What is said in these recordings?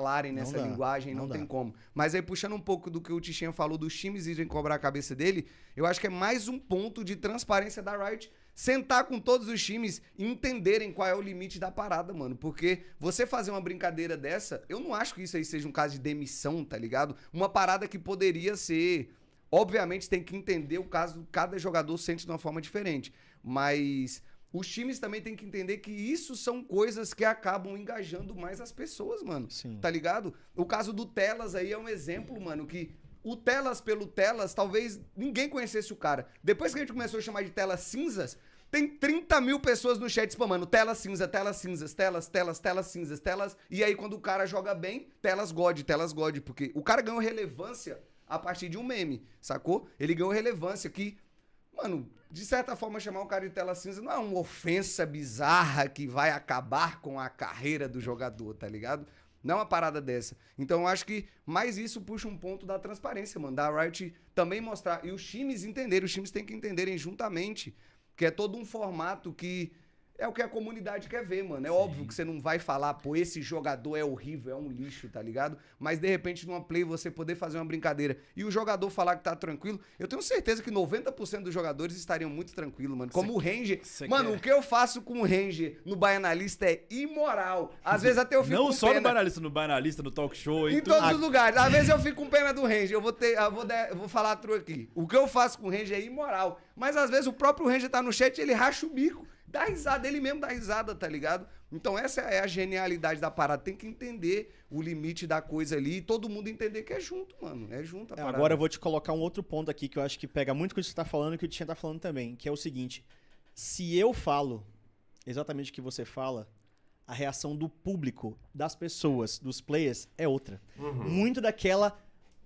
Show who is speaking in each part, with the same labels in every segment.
Speaker 1: falarem nessa não linguagem, não, não tem como. Mas aí, puxando um pouco do que o Tichinha falou dos times irem cobrar a cabeça dele, eu acho que é mais um ponto de transparência da Riot sentar com todos os times e entenderem qual é o limite da parada, mano. Porque você fazer uma brincadeira dessa, eu não acho que isso aí seja um caso de demissão, tá ligado? Uma parada que poderia ser. Obviamente tem que entender o caso, cada jogador sente de uma forma diferente. Mas os times também têm que entender que isso são coisas que acabam engajando mais as pessoas, mano. Sim. Tá ligado? O caso do Telas aí é um exemplo, mano, que o Telas pelo Telas, talvez ninguém conhecesse o cara. Depois que a gente começou a chamar de Telas Cinzas, tem 30 mil pessoas no chat spamando telas cinza, telas cinzas, telas, telas, telas cinzas, telas. E aí, quando o cara joga bem, telas God, telas God. Porque o cara ganhou relevância a partir de um meme, sacou? Ele ganhou relevância que Mano, de certa forma, chamar um cara de tela cinza não é uma ofensa bizarra que vai acabar com a carreira do jogador, tá ligado? Não é uma parada dessa. Então eu acho que mais isso puxa um ponto da transparência, mano. Da Riot também mostrar. E os times entenderem, os times têm que entenderem juntamente que é todo um formato que é o que a comunidade quer ver, mano. É Sim. óbvio que você não vai falar, pô, esse jogador é horrível, é um lixo, tá ligado? Mas de repente numa play você poder fazer uma brincadeira e o jogador falar que tá tranquilo, eu tenho certeza que 90% dos jogadores estariam muito tranquilos, mano. Como cê, o Ranger. Mano, quer. o que eu faço com o Ranger no Baianalista é imoral. Às vezes até eu fico Não só pena. no
Speaker 2: Baianalista, no Baianalista,
Speaker 3: no talk show. Em, em todos os ah.
Speaker 1: lugares. Às vezes eu fico com pena do Ranger. Eu vou, ter, eu vou, der, eu vou falar a aqui. O que eu faço com o Ranger é imoral. Mas às vezes o próprio Ranger tá no chat e ele racha o bico dá risada, ele mesmo dá risada, tá ligado? Então essa é a genialidade da parada. Tem que entender o limite da coisa ali e todo mundo entender que é junto, mano. É junto a é, parada. Agora eu
Speaker 3: vou te colocar um outro ponto aqui que eu acho que pega muito com o que você tá falando e que o Tinha tá falando também, que é o seguinte: se eu falo exatamente o que você fala, a reação do público, das pessoas, dos players é outra. Uhum. Muito daquela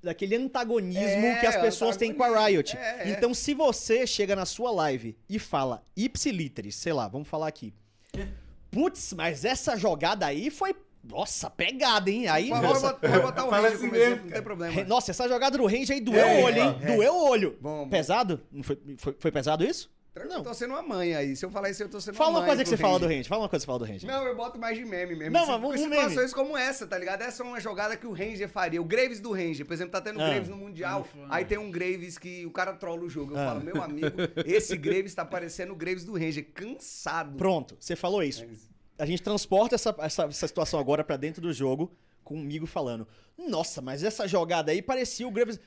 Speaker 3: daquele antagonismo é, que as pessoas têm com a Riot. É, é, então, se você chega na sua live e fala ipsiliter, sei lá, vamos falar aqui. Putz, mas essa jogada aí foi nossa, pegada, hein? Aí,
Speaker 1: Por nossa. Vai botar o range assim mesmo, não tem problema. Nossa, essa jogada do range aí doeu é, o olho, hein? É.
Speaker 3: Doeu o olho. Bom, bom. Pesado? Foi, foi, foi, pesado isso?
Speaker 1: Tranquilo, eu tô sendo uma mãe aí. Se eu falar isso, eu tô sendo uma Fala uma, uma coisa que você fala do Range.
Speaker 3: Fala uma coisa que você fala do Range.
Speaker 1: Não, eu boto mais de meme mesmo. Não, assim, mas um meme. como essa, tá ligado? Essa é uma jogada que o Ranger faria. O Graves do Ranger, por exemplo, tá tendo ah. Graves no Mundial. Ah. Aí tem um Graves que o cara trola o jogo. Eu ah. falo, meu amigo, esse Graves tá parecendo o Graves do Ranger, é cansado. Pronto,
Speaker 3: você falou é isso. A gente transporta essa, essa, essa situação agora para dentro do jogo comigo falando: Nossa, mas essa jogada aí parecia o Graves.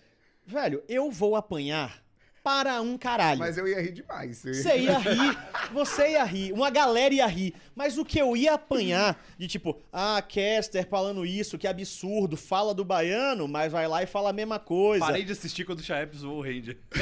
Speaker 3: Velho, eu vou apanhar para um caralho. Mas eu ia rir demais. Você ia rir, você ia rir, uma galera ia rir. Mas o que eu ia apanhar de tipo, ah, Caster falando isso, que absurdo, fala do baiano, mas vai lá e fala a mesma coisa. Parei
Speaker 2: de assistir quando o Chaep zoou o Ranger.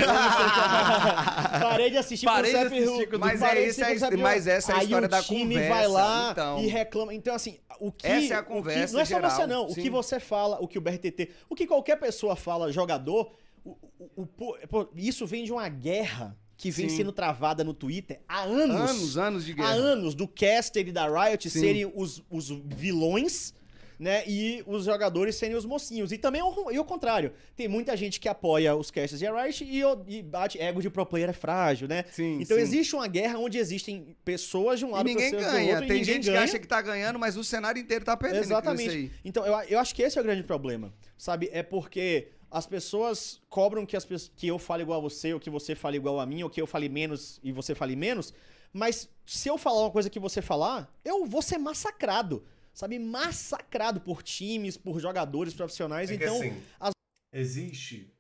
Speaker 3: parei de assistir parei quando o Chaep quando... mas, é, é mas essa é a história da conversa. Aí o time vai lá então. e reclama. Então, assim, o que... Essa é a conversa que, Não é só geral, você, não. Sim. O que você fala, o que o BRTT... O que qualquer pessoa fala, jogador o, o, o, é, isso vem de uma guerra que vem Sim. sendo travada no Twitter há anos. Anos, anos de guerra. Há anos do Caster e da Riot Sim. serem os, os vilões, né? E os jogadores serem os mocinhos. E também é o, e o contrário. Tem muita gente que apoia os Casters e a Riot e, e bate ego de pro player é frágil, né? Sim, então sim. existe uma guerra onde existem pessoas de um lado e ninguém ganha. Outro, Tem ninguém gente ganha. que acha que tá ganhando, mas o cenário inteiro tá perdendo. Exatamente. Então eu, eu acho que esse é o grande problema, sabe? É porque as pessoas cobram que, as, que eu fale igual a você, ou que você fale igual a mim, ou que eu fale menos e você fale menos, mas se eu falar uma coisa que você falar, eu vou ser massacrado, sabe? Massacrado por times, por jogadores profissionais. É então, assim,
Speaker 2: as... existe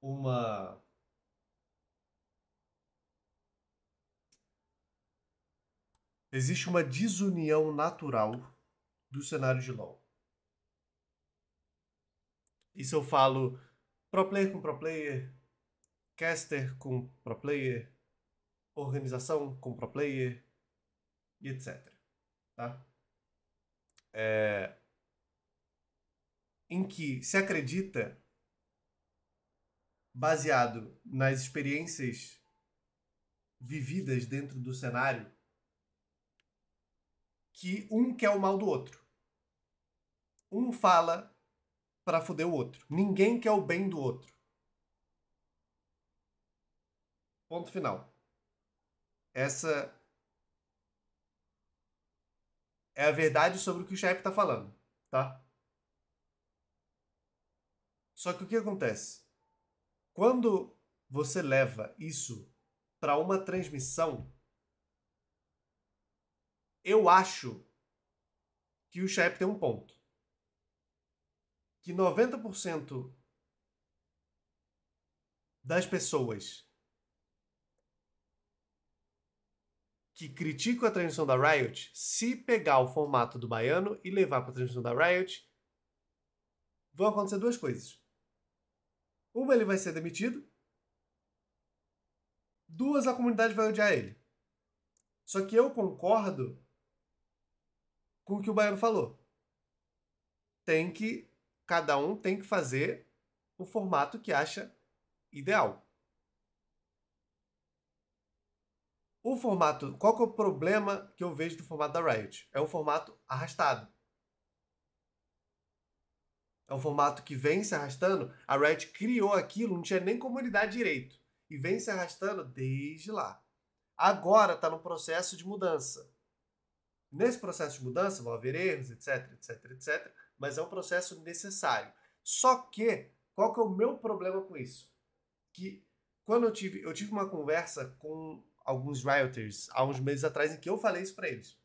Speaker 2: uma. Existe uma desunião natural do cenário de LoL. Isso eu falo pro player com pro player, caster com pro player, organização com pro player e etc. Tá? É, em que se acredita, baseado nas experiências vividas dentro do cenário, que um quer o mal do outro. Um fala para foder o outro. Ninguém quer o bem do outro. Ponto final. Essa é a verdade sobre o que o chefe está falando, tá? Só que o que acontece? Quando você leva isso para uma transmissão, eu acho que o chefe tem um ponto que 90% das pessoas que criticam a transmissão da Riot, se pegar o formato do baiano e levar para a transmissão da Riot, vão acontecer duas coisas. Uma, ele vai ser demitido. Duas, a comunidade vai odiar ele. Só que eu concordo com o que o baiano falou. Tem que cada um tem que fazer o formato que acha ideal. O formato, qual que é o problema que eu vejo do formato da Riot? É um formato arrastado. É um formato que vem se arrastando. A Riot criou aquilo, não tinha nem comunidade direito. E vem se arrastando desde lá. Agora está no processo de mudança. Nesse processo de mudança vão haver erros, etc, etc, etc mas é um processo necessário. Só que, qual que é o meu problema com isso? Que quando eu tive, eu tive uma conversa com alguns rioters há uns meses atrás em que eu falei isso para eles,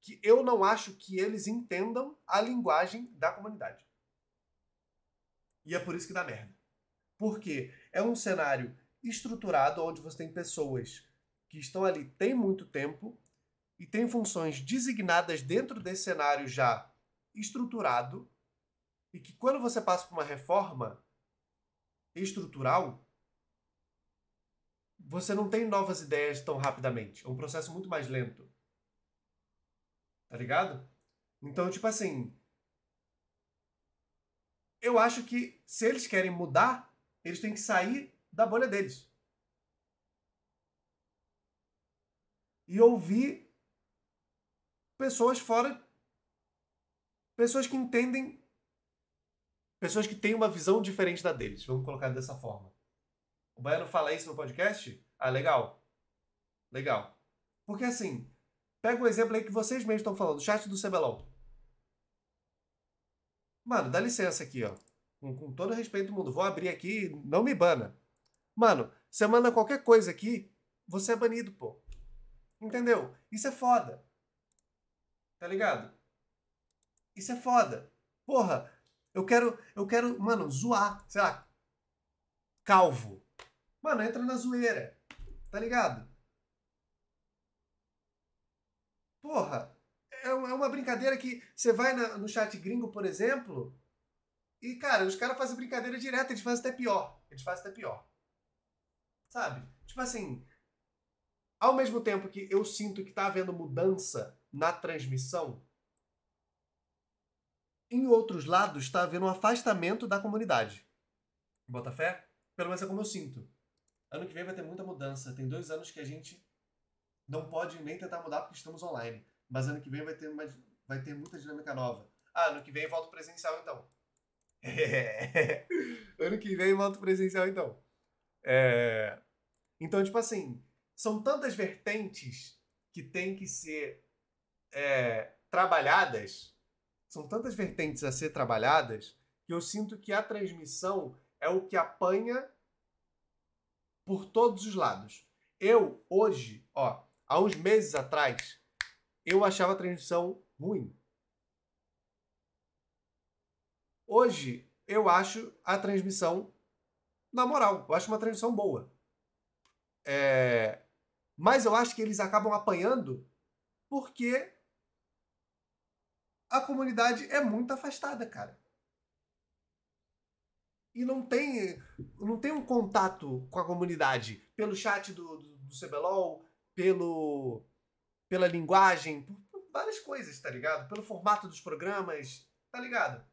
Speaker 2: que eu não acho que eles entendam a linguagem da comunidade. E é por isso que dá merda. Porque é um cenário estruturado onde você tem pessoas que estão ali tem muito tempo e tem funções designadas dentro desse cenário já estruturado e que quando você passa por uma reforma estrutural, você não tem novas ideias tão rapidamente. É um processo muito mais lento. Tá ligado? Então, tipo assim, eu acho que se eles querem mudar, eles têm que sair da bolha deles. E ouvir pessoas fora pessoas que entendem, pessoas que têm uma visão diferente da deles, vamos colocar dessa forma. O Baiano fala isso no podcast? Ah, legal. Legal. Porque assim, pega um exemplo aí que vocês mesmos estão falando, chat do CBLOL. Mano, dá licença aqui, ó. Com, com todo respeito do mundo, vou abrir aqui, não me bana. Mano, você manda qualquer coisa aqui, você é banido, pô. Entendeu? Isso é foda. Tá ligado? Isso é foda. Porra, eu quero, eu quero, mano, zoar, sei lá, calvo. Mano, entra na zoeira. Tá ligado? Porra, é, é uma brincadeira que você vai na, no chat gringo, por exemplo, e, cara, os caras fazem brincadeira direta, eles fazem até pior. Eles fazem até pior. Sabe? Tipo assim, ao mesmo tempo que eu sinto que tá havendo mudança na transmissão, em outros lados, está havendo um afastamento da comunidade. Bota fé? Pelo menos é como eu sinto. Ano que vem vai ter muita mudança. Tem dois anos que a gente não pode nem tentar mudar porque estamos online. Mas ano que vem vai ter, uma, vai ter muita dinâmica nova. Ah, ano que vem volta presencial então. É. ano que vem volta presencial então. É. Então, tipo assim, são tantas vertentes que têm que ser é, trabalhadas são tantas vertentes a ser trabalhadas que eu sinto que a transmissão é o que apanha por todos os lados. Eu, hoje, ó, há uns meses atrás, eu achava a transmissão ruim. Hoje, eu acho a transmissão, na moral, eu acho uma transmissão boa. É... Mas eu acho que eles acabam apanhando porque a comunidade é muito afastada, cara. E não tem, não tem um contato com a comunidade pelo chat do, do, do CBLOL, pelo, pela linguagem, por, por várias coisas, tá ligado? Pelo formato dos programas, tá ligado?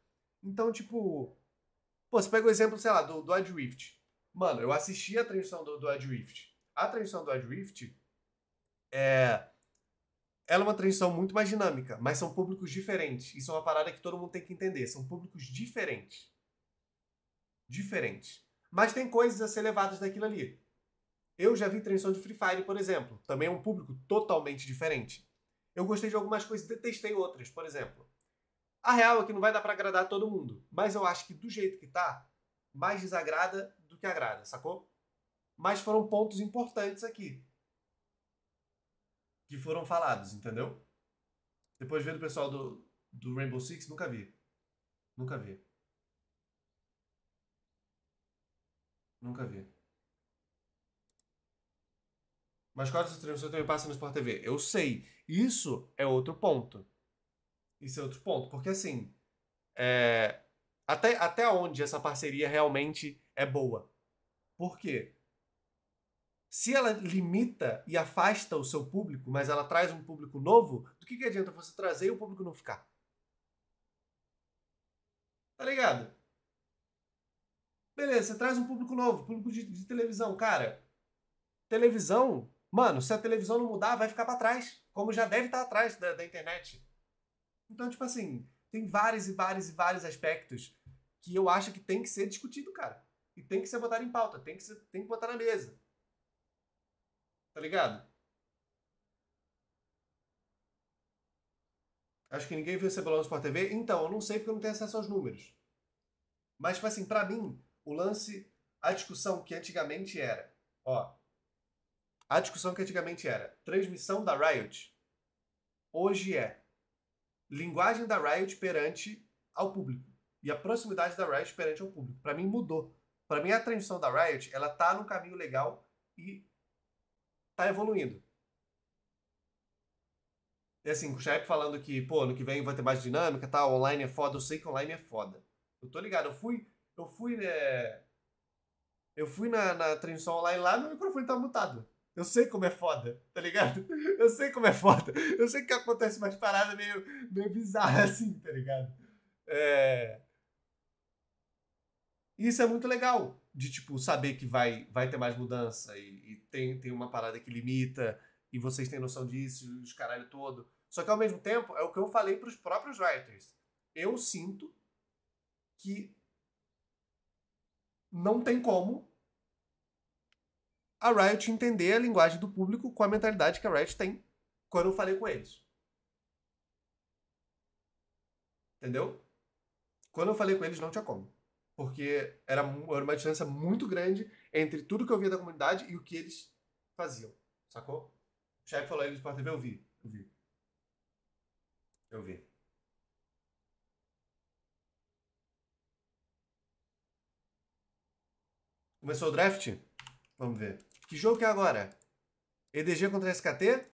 Speaker 2: Então, tipo, Pô, você pega o exemplo, sei lá, do, do Adrift. Mano, eu assisti a transmissão do, do Adrift. A transmissão do Adrift é, ela é uma transição muito mais dinâmica, mas são públicos diferentes. Isso é uma parada que todo mundo tem que entender. São públicos diferentes. Diferentes. Mas tem coisas a ser levadas daquilo ali. Eu já vi transição de Free Fire, por exemplo. Também é um público totalmente diferente. Eu gostei de algumas coisas e detestei outras, por exemplo. A real é que não vai dar para agradar todo mundo, mas eu acho que do jeito que tá, mais desagrada do que agrada, sacou? Mas foram pontos importantes aqui que foram falados, entendeu? Depois de ver do pessoal do, do Rainbow Six, nunca vi. Nunca vi. Nunca vi. Mas qual essa transmissões também passam no Sport TV? Eu sei. Isso é outro ponto. Isso é outro ponto. Porque assim. É... Até, até onde essa parceria realmente é boa? Por quê? Se ela limita e afasta o seu público, mas ela traz um público novo, do que, que adianta você trazer e o público não ficar? Tá ligado? Beleza, você traz um público novo, público de, de televisão. Cara, televisão, mano, se a televisão não mudar, vai ficar para trás. Como já deve estar atrás da, da internet. Então, tipo assim, tem vários e vários e vários aspectos que eu acho que tem que ser discutido, cara. E tem que ser botado em pauta, tem que, ser, tem que botar na mesa. Tá ligado? Acho que ninguém viu esse CBLOL no Sport TV. Então, eu não sei porque eu não tenho acesso aos números. Mas, tipo assim, pra mim, o lance, a discussão que antigamente era, ó. A discussão que antigamente era transmissão da Riot, hoje é linguagem da Riot perante ao público e a proximidade da Riot perante ao público. Para mim mudou. Para mim a transmissão da Riot, ela tá num caminho legal e está evoluindo. E assim, o Chaep falando que, pô, no que vem vai ter mais dinâmica, tá? Online é foda, eu sei que online é foda. Eu tô ligado, eu fui. Eu fui, né? Eu fui na, na transmissão online lá, meu microfone tá mutado. Eu sei como é foda, tá ligado? Eu sei como é foda. Eu sei que acontece umas paradas meio, meio bizarras assim, tá ligado? É... Isso é muito legal de tipo saber que vai vai ter mais mudança e, e, tem, tem uma parada que limita e vocês têm noção disso, os caralho todo. Só que ao mesmo tempo é o que eu falei para os próprios writers. Eu sinto que não tem como a Riot entender a linguagem do público com a mentalidade que a Riot tem quando eu falei com eles. Entendeu? Quando eu falei com eles, não tinha como. Porque era, uma distância muito grande entre tudo que eu via da comunidade e o que eles faziam. Sacou? O chefe falou aí do Sport TV, eu vi. Eu vi. Eu vi. Começou o draft? Vamos ver. Que jogo que é agora? EDG contra SKT?